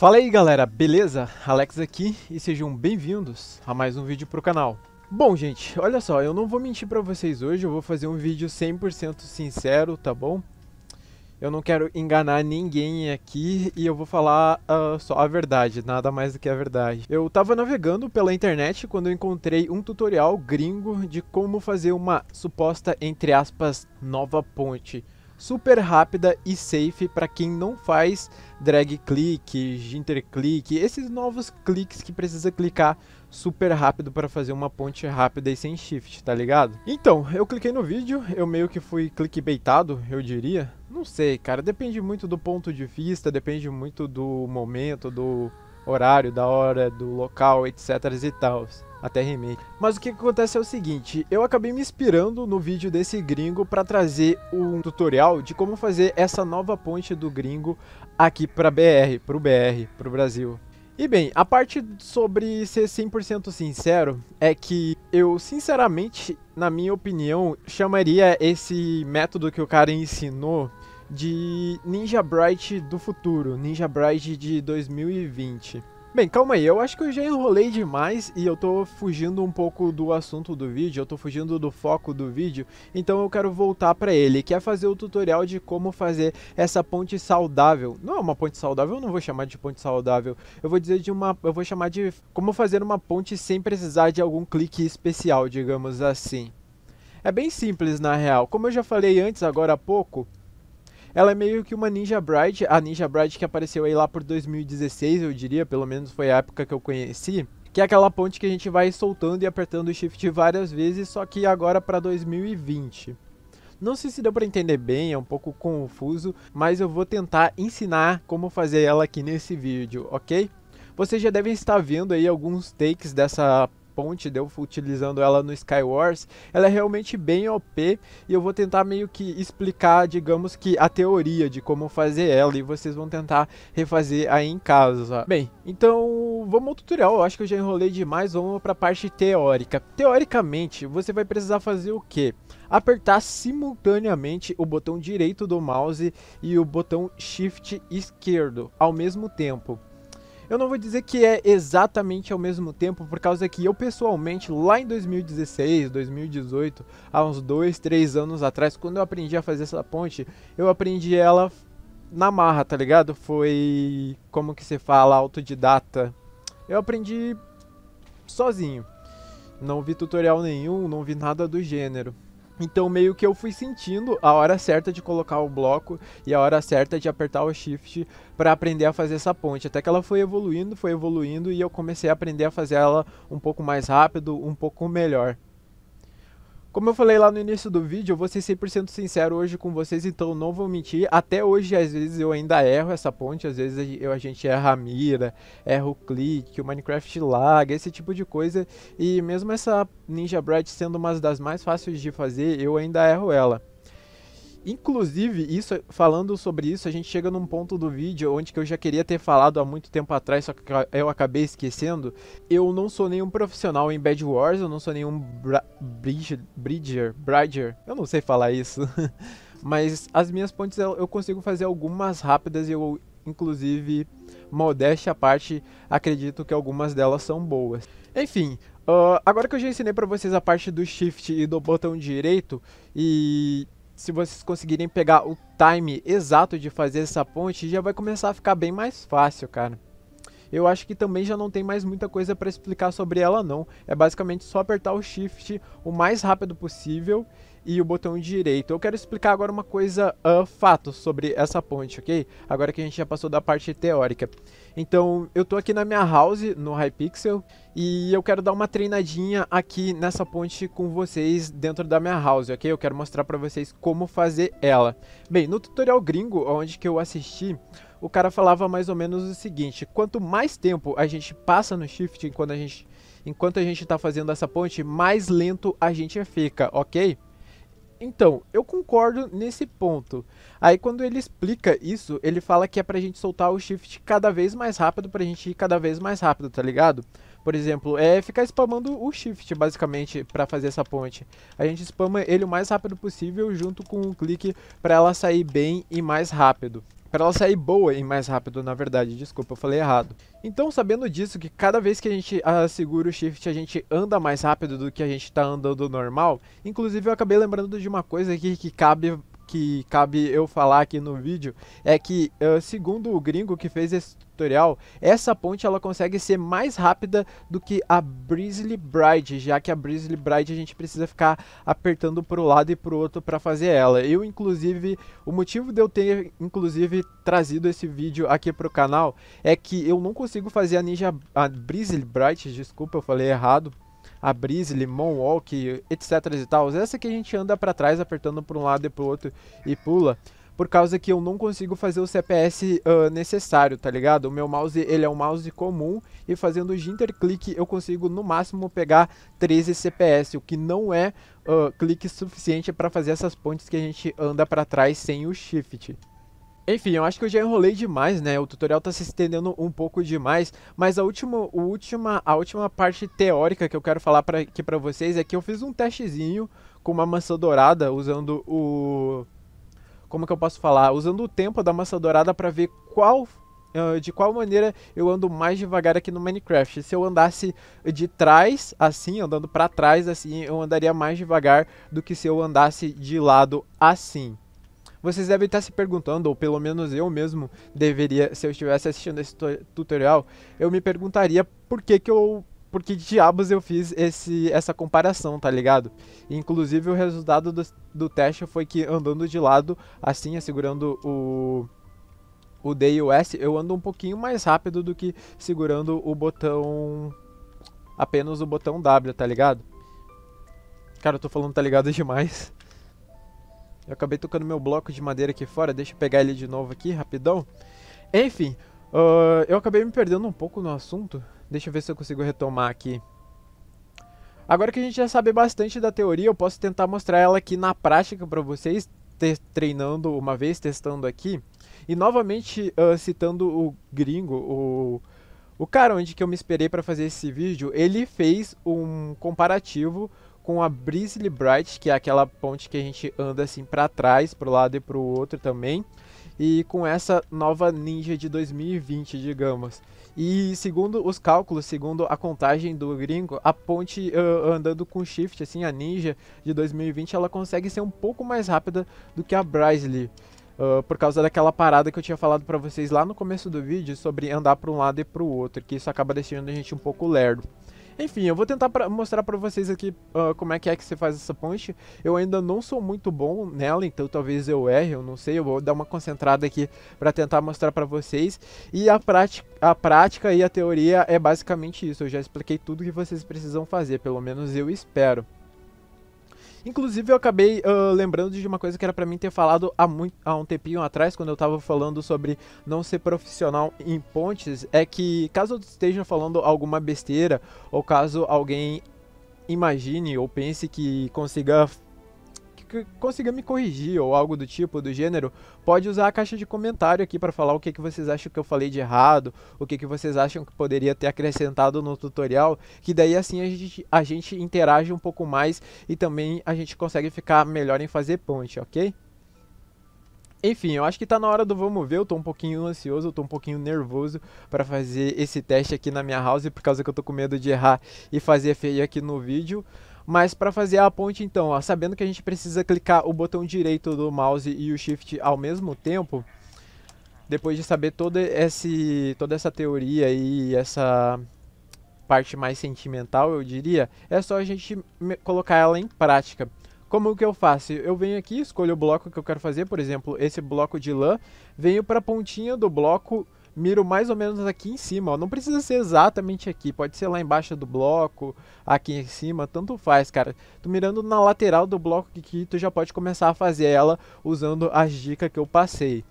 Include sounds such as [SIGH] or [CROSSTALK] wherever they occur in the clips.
Fala aí galera, beleza? Alex aqui e sejam bem-vindos a mais um vídeo pro canal. Bom gente, olha só, eu não vou mentir pra vocês hoje, eu vou fazer um vídeo 100% sincero, tá bom? Eu não quero enganar ninguém aqui e eu vou falar uh, só a verdade, nada mais do que a verdade. Eu tava navegando pela internet quando eu encontrei um tutorial gringo de como fazer uma suposta, entre aspas, nova ponte super rápida e safe para quem não faz drag click, ginter click, esses novos cliques que precisa clicar super rápido para fazer uma ponte rápida e sem shift, tá ligado? Então, eu cliquei no vídeo, eu meio que fui clickbaitado, eu diria. Não sei, cara, depende muito do ponto de vista, depende muito do momento, do horário, da hora, do local, etc e tal. Até remake. Mas o que acontece é o seguinte, eu acabei me inspirando no vídeo desse gringo para trazer um tutorial de como fazer essa nova ponte do gringo aqui para BR, para o BR, para o Brasil. E bem, a parte sobre ser 100% sincero é que eu, sinceramente, na minha opinião, chamaria esse método que o cara ensinou de Ninja Bright do futuro, Ninja Bright de 2020. Bem, calma aí, eu acho que eu já enrolei demais e eu tô fugindo um pouco do assunto do vídeo, eu tô fugindo do foco do vídeo, então eu quero voltar para ele, que é fazer o tutorial de como fazer essa ponte saudável. Não é uma ponte saudável, eu não vou chamar de ponte saudável. Eu vou dizer de uma, eu vou chamar de como fazer uma ponte sem precisar de algum clique especial, digamos assim. É bem simples na real. Como eu já falei antes agora há pouco, ela é meio que uma Ninja Bride, a Ninja Bride que apareceu aí lá por 2016, eu diria, pelo menos foi a época que eu conheci que é aquela ponte que a gente vai soltando e apertando o shift várias vezes, só que agora para 2020. Não sei se deu para entender bem, é um pouco confuso, mas eu vou tentar ensinar como fazer ela aqui nesse vídeo, ok? Vocês já devem estar vendo aí alguns takes dessa ponte, deu utilizando ela no Sky Wars, ela é realmente bem OP e eu vou tentar meio que explicar, digamos que a teoria de como fazer ela e vocês vão tentar refazer aí em casa. Bem, então vamos ao tutorial, eu acho que eu já enrolei demais, vamos para a parte teórica. Teoricamente, você vai precisar fazer o quê? apertar simultaneamente o botão direito do mouse e o botão Shift esquerdo ao mesmo tempo. Eu não vou dizer que é exatamente ao mesmo tempo, por causa que eu pessoalmente, lá em 2016, 2018, há uns 2, 3 anos atrás, quando eu aprendi a fazer essa ponte, eu aprendi ela na marra, tá ligado? Foi como que se fala, autodidata. Eu aprendi sozinho. Não vi tutorial nenhum, não vi nada do gênero. Então meio que eu fui sentindo a hora certa de colocar o bloco e a hora certa de apertar o shift para aprender a fazer essa ponte, até que ela foi evoluindo, foi evoluindo e eu comecei a aprender a fazer ela um pouco mais rápido, um pouco melhor. Como eu falei lá no início do vídeo, eu vou ser 100% sincero hoje com vocês, então não vou mentir. Até hoje, às vezes, eu ainda erro essa ponte, às vezes eu, a gente erra a mira, erra o clique, o Minecraft laga, esse tipo de coisa. E mesmo essa Ninja Bread sendo uma das mais fáceis de fazer, eu ainda erro ela. Inclusive, isso falando sobre isso, a gente chega num ponto do vídeo onde que eu já queria ter falado há muito tempo atrás, só que eu acabei esquecendo. Eu não sou nenhum profissional em Bad Wars, eu não sou nenhum Bridger, Bridger, Bridger, eu não sei falar isso. [LAUGHS] Mas as minhas pontes eu consigo fazer algumas rápidas e eu, inclusive, modéstia à parte, acredito que algumas delas são boas. Enfim, uh, agora que eu já ensinei para vocês a parte do shift e do botão direito e se vocês conseguirem pegar o time exato de fazer essa ponte, já vai começar a ficar bem mais fácil, cara. Eu acho que também já não tem mais muita coisa para explicar sobre ela não. É basicamente só apertar o shift o mais rápido possível e o botão direito. Eu quero explicar agora uma coisa, uh, fato, sobre essa ponte, ok? Agora que a gente já passou da parte teórica. Então, eu tô aqui na minha house, no Hypixel, e eu quero dar uma treinadinha aqui nessa ponte com vocês dentro da minha house, ok? Eu quero mostrar pra vocês como fazer ela. Bem, no tutorial gringo, onde que eu assisti, o cara falava mais ou menos o seguinte, quanto mais tempo a gente passa no shift quando a gente, enquanto a gente tá fazendo essa ponte, mais lento a gente fica, ok? Então, eu concordo nesse ponto. Aí quando ele explica isso, ele fala que é pra gente soltar o shift cada vez mais rápido, pra gente ir cada vez mais rápido, tá ligado? Por exemplo, é ficar spamando o shift, basicamente, pra fazer essa ponte. A gente spama ele o mais rápido possível, junto com o clique, pra ela sair bem e mais rápido para ela sair boa e mais rápido, na verdade, desculpa, eu falei errado. Então, sabendo disso, que cada vez que a gente ah, segura o shift, a gente anda mais rápido do que a gente está andando normal, inclusive eu acabei lembrando de uma coisa aqui que cabe que cabe eu falar aqui no vídeo é que, eh, segundo o gringo que fez esse tutorial, essa ponte ela consegue ser mais rápida do que a Brizzly Bride, já que a Brizzly Bride a gente precisa ficar apertando para o lado e para o outro para fazer ela. Eu inclusive, o motivo de eu ter inclusive trazido esse vídeo aqui para o canal é que eu não consigo fazer a Ninja a Brizzly Bride, desculpa, eu falei errado a Brizzly, Moonwalk, etc e tal. Essa que a gente anda para trás apertando para um lado e para outro e pula. Por causa que eu não consigo fazer o CPS uh, necessário, tá ligado? O meu mouse, ele é um mouse comum e fazendo o Ginter eu consigo no máximo pegar 13 CPS, o que não é uh, clique suficiente para fazer essas pontes que a gente anda para trás sem o Shift. Enfim, eu acho que eu já enrolei demais, né? O tutorial tá se estendendo um pouco demais, mas a última, a última, a última parte teórica que eu quero falar pra, aqui para vocês é que eu fiz um testezinho com uma maçã dourada usando o como que eu posso falar, usando o tempo da maçã dourada para ver qual de qual maneira eu ando mais devagar aqui no Minecraft. Se eu andasse de trás, assim, andando para trás, assim, eu andaria mais devagar do que se eu andasse de lado, assim. Vocês devem estar se perguntando, ou pelo menos eu mesmo deveria, se eu estivesse assistindo esse tutorial, eu me perguntaria por que que eu por que diabos eu fiz esse, essa comparação, tá ligado? Inclusive o resultado do, do teste foi que andando de lado, assim, segurando o, o D e o S, eu ando um pouquinho mais rápido do que segurando o botão, apenas o botão W, tá ligado? Cara, eu tô falando tá ligado demais. Eu acabei tocando meu bloco de madeira aqui fora, deixa eu pegar ele de novo aqui, rapidão. Enfim, uh, eu acabei me perdendo um pouco no assunto. Deixa eu ver se eu consigo retomar aqui. Agora que a gente já sabe bastante da teoria, eu posso tentar mostrar ela aqui na prática para vocês, treinando uma vez, testando aqui. E novamente uh, citando o gringo, o, o cara onde que eu me esperei para fazer esse vídeo, ele fez um comparativo com a Brizzly Bright, que é aquela ponte que a gente anda assim para trás, pro lado e pro outro também, e com essa nova Ninja de 2020, digamos. E segundo os cálculos, segundo a contagem do gringo, a ponte uh, andando com shift, assim, a Ninja de 2020, ela consegue ser um pouco mais rápida do que a Brizzly. Uh, por causa daquela parada que eu tinha falado para vocês lá no começo do vídeo sobre andar para um lado e para o outro, que isso acaba deixando a gente um pouco lerdo. Enfim, eu vou tentar pra mostrar para vocês aqui uh, como é que é que você faz essa ponte. Eu ainda não sou muito bom nela, então talvez eu erre, eu não sei. Eu vou dar uma concentrada aqui para tentar mostrar para vocês. E a prática, a prática e a teoria é basicamente isso. Eu já expliquei tudo que vocês precisam fazer, pelo menos eu espero. Inclusive, eu acabei uh, lembrando de uma coisa que era para mim ter falado há, muito, há um tempinho atrás, quando eu tava falando sobre não ser profissional em pontes, é que caso eu esteja falando alguma besteira, ou caso alguém imagine ou pense que consiga que consiga me corrigir ou algo do tipo, do gênero, pode usar a caixa de comentário aqui para falar o que, que vocês acham que eu falei de errado, o que, que vocês acham que poderia ter acrescentado no tutorial, que daí assim a gente, a gente interage um pouco mais e também a gente consegue ficar melhor em fazer ponte, ok? Enfim, eu acho que tá na hora do vamos ver. Eu tô um pouquinho ansioso, eu tô um pouquinho nervoso para fazer esse teste aqui na minha house, por causa que eu tô com medo de errar e fazer feio aqui no vídeo. Mas para fazer a ponte então, ó, sabendo que a gente precisa clicar o botão direito do mouse e o shift ao mesmo tempo, depois de saber todo esse, toda essa teoria e essa parte mais sentimental, eu diria, é só a gente colocar ela em prática. Como que eu faço? Eu venho aqui, escolho o bloco que eu quero fazer, por exemplo, esse bloco de lã, venho para a pontinha do bloco miro mais ou menos aqui em cima, ó. Não precisa ser exatamente aqui, pode ser lá embaixo do bloco, aqui em cima, tanto faz, cara. Tu mirando na lateral do bloco aqui, tu já pode começar a fazer ela usando as dicas que eu passei.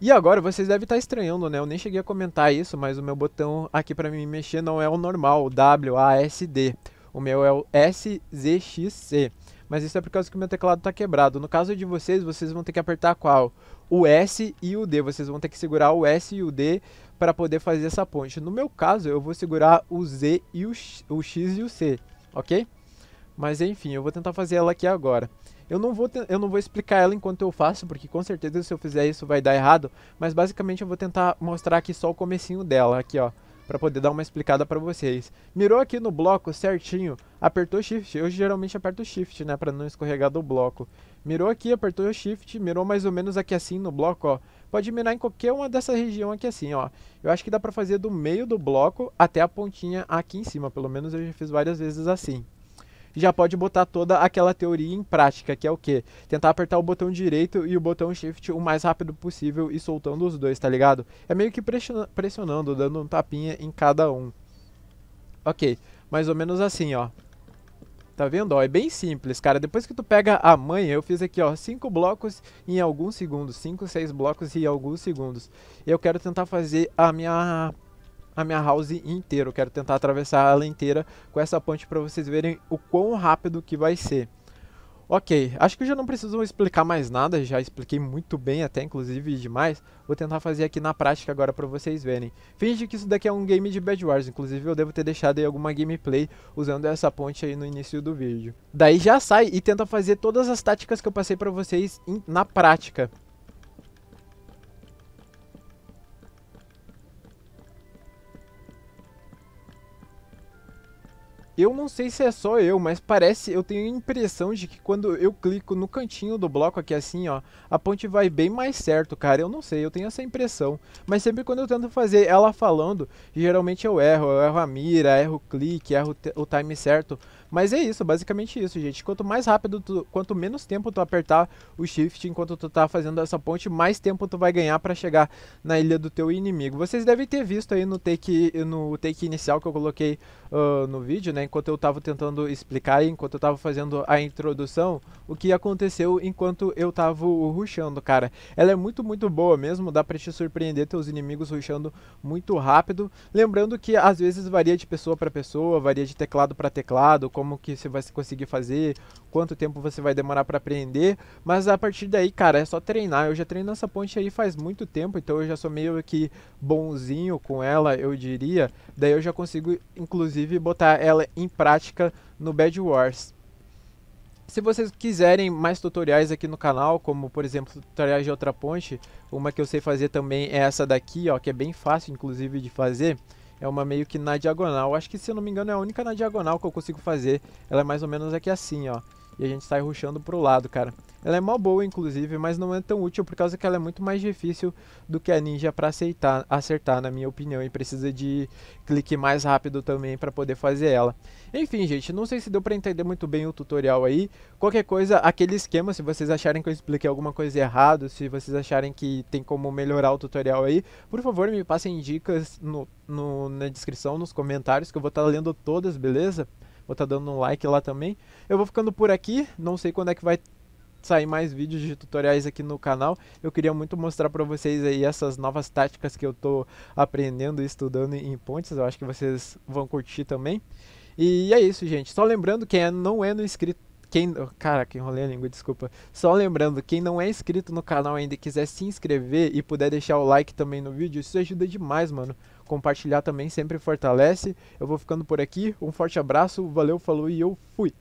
E agora vocês devem estar tá estranhando, né? Eu nem cheguei a comentar isso, mas o meu botão aqui para mim mexer não é o normal, o WASD. O meu é o SZXC. Mas isso é por causa que o meu teclado tá quebrado. No caso de vocês, vocês vão ter que apertar qual? o S e o D. Vocês vão ter que segurar o S e o D para poder fazer essa ponte. No meu caso, eu vou segurar o Z e o, o X e o C, ok? Mas enfim, eu vou tentar fazer ela aqui agora. Eu não, vou eu não vou explicar ela enquanto eu faço, porque com certeza se eu fizer isso vai dar errado. Mas basicamente eu vou tentar mostrar aqui só o comecinho dela, aqui ó para poder dar uma explicada para vocês. Mirou aqui no bloco certinho, apertou Shift, eu geralmente aperto Shift, né, para não escorregar do bloco. Mirou aqui, apertou Shift, mirou mais ou menos aqui assim no bloco, ó. Pode mirar em qualquer uma dessa região aqui assim, ó. Eu acho que dá para fazer do meio do bloco até a pontinha aqui em cima, pelo menos eu já fiz várias vezes assim já pode botar toda aquela teoria em prática, que é o quê? Tentar apertar o botão direito e o botão shift o mais rápido possível e soltando os dois, tá ligado? É meio que pressionando, dando um tapinha em cada um. Ok, mais ou menos assim, ó. Tá vendo? Ó, é bem simples, cara. Depois que tu pega a manha, eu fiz aqui, ó, cinco blocos em alguns segundos. 5, 6 blocos em alguns segundos. Eu quero tentar fazer a minha a minha house inteira. Eu quero tentar atravessar ela inteira com essa ponte para vocês verem o quão rápido que vai ser. Ok, acho que eu já não preciso explicar mais nada, já expliquei muito bem até, inclusive demais. Vou tentar fazer aqui na prática agora para vocês verem. Finge que isso daqui é um game de Bad Wars, inclusive eu devo ter deixado aí alguma gameplay usando essa ponte aí no início do vídeo. Daí já sai e tenta fazer todas as táticas que eu passei para vocês na prática. Eu não sei se é só eu, mas parece, eu tenho a impressão de que quando eu clico no cantinho do bloco aqui assim, ó, a ponte vai bem mais certo, cara. Eu não sei, eu tenho essa impressão. Mas sempre quando eu tento fazer ela falando, geralmente eu erro, eu erro a mira, erro o clique, erro o time certo. Mas é isso, basicamente isso, gente. Quanto mais rápido, tu, quanto menos tempo tu apertar o shift enquanto tu tá fazendo essa ponte, mais tempo tu vai ganhar para chegar na ilha do teu inimigo. Vocês devem ter visto aí no take, no take inicial que eu coloquei uh, no vídeo, né? Né, enquanto eu estava tentando explicar, enquanto eu estava fazendo a introdução, o que aconteceu enquanto eu estava rushando, cara. Ela é muito, muito boa mesmo, dá para te surpreender teus inimigos rushando muito rápido. Lembrando que às vezes varia de pessoa para pessoa, varia de teclado para teclado, como que você vai conseguir fazer, quanto tempo você vai demorar para aprender, mas a partir daí, cara, é só treinar. Eu já treino essa ponte aí faz muito tempo, então eu já sou meio que bonzinho com ela, eu diria. Daí eu já consigo inclusive botar ela em prática no Bad Wars. Se vocês quiserem mais tutoriais aqui no canal, como por exemplo tutoriais de outra ponte, uma que eu sei fazer também é essa daqui, ó, que é bem fácil inclusive de fazer. É uma meio que na diagonal, acho que se eu não me engano é a única na diagonal que eu consigo fazer. Ela é mais ou menos aqui assim, ó. E a gente sai ruxando pro lado, cara. Ela é mó boa, inclusive, mas não é tão útil por causa que ela é muito mais difícil do que a ninja para aceitar, acertar, na minha opinião, e precisa de clique mais rápido também para poder fazer ela. Enfim, gente, não sei se deu para entender muito bem o tutorial aí. Qualquer coisa, aquele esquema, se vocês acharem que eu expliquei alguma coisa errado, se vocês acharem que tem como melhorar o tutorial aí, por favor, me passem dicas no, no na descrição, nos comentários, que eu vou estar tá lendo todas, beleza? vou estar tá dando um like lá também. Eu vou ficando por aqui, não sei quando é que vai sair mais vídeos de tutoriais aqui no canal. Eu queria muito mostrar para vocês aí essas novas táticas que eu tô aprendendo e estudando em pontes. Eu acho que vocês vão curtir também. E é isso, gente. Só lembrando, quem é, não é no inscrito quem, oh, cara, que enrolei a língua, desculpa. Só lembrando, quem não é inscrito no canal ainda e quiser se inscrever e puder deixar o like também no vídeo, isso ajuda demais, mano compartilhar também sempre fortalece. Eu vou ficando por aqui. Um forte abraço, valeu, falou e eu fui.